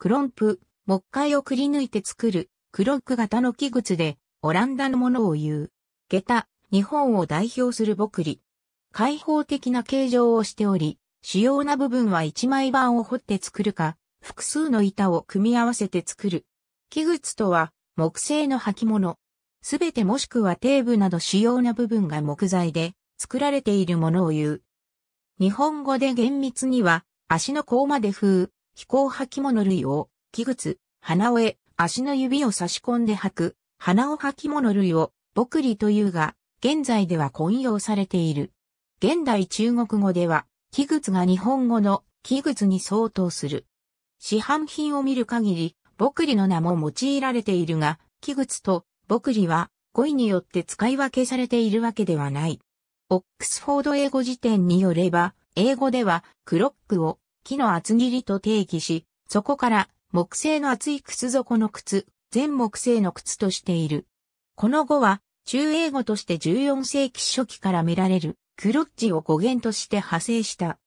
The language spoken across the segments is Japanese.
クロンプ、木塊をくり抜いて作る、クロック型の器靴で、オランダのものを言う。下駄、日本を代表する僕利。開放的な形状をしており、主要な部分は一枚板を掘って作るか、複数の板を組み合わせて作る。器靴とは、木製の履物。すべてもしくは底部など主要な部分が木材で作られているものを言う。日本語で厳密には足の甲まで風、気候履物類を、器靴、鼻をへ、足の指を差し込んで履く、鼻を履き物類を、僕利というが、現在では混用されている。現代中国語では、器靴が日本語の器靴に相当する。市販品を見る限り、僕利の名も用いられているが、器靴と僕利は語彙によって使い分けされているわけではない。オックスフォード英語辞典によれば、英語ではクロックを木の厚切りと定義し、そこから木製の厚い靴底の靴、全木製の靴としている。この語は、中英語として14世紀初期から見られる、クロッチを語源として派生した。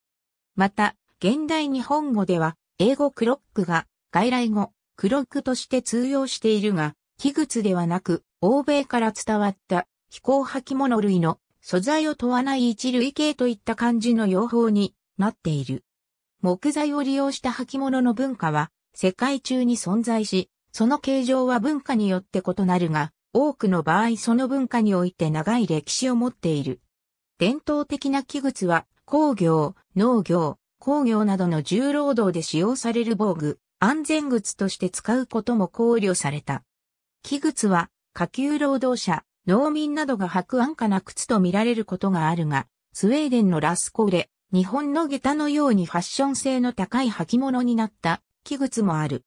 また、現代日本語では、英語クロックが外来語、クロックとして通用しているが、器物ではなく、欧米から伝わった飛行履物類の素材を問わない一類型といった感じの用法になっている。木材を利用した履物の文化は世界中に存在し、その形状は文化によって異なるが、多くの場合その文化において長い歴史を持っている。伝統的な器物は工業、農業、工業などの重労働で使用される防具、安全靴として使うことも考慮された。器物は下級労働者、農民などが履く安価な靴と見られることがあるが、スウェーデンのラスコーレ、日本の下駄のようにファッション性の高い履物になった器靴もある。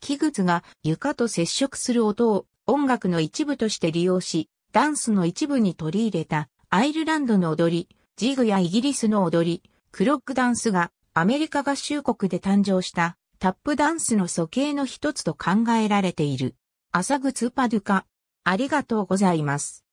器靴が床と接触する音を音楽の一部として利用し、ダンスの一部に取り入れたアイルランドの踊り、ジグやイギリスの踊り、クロックダンスがアメリカ合衆国で誕生したタップダンスの素形の一つと考えられている。朝靴パドゥカ。ありがとうございます。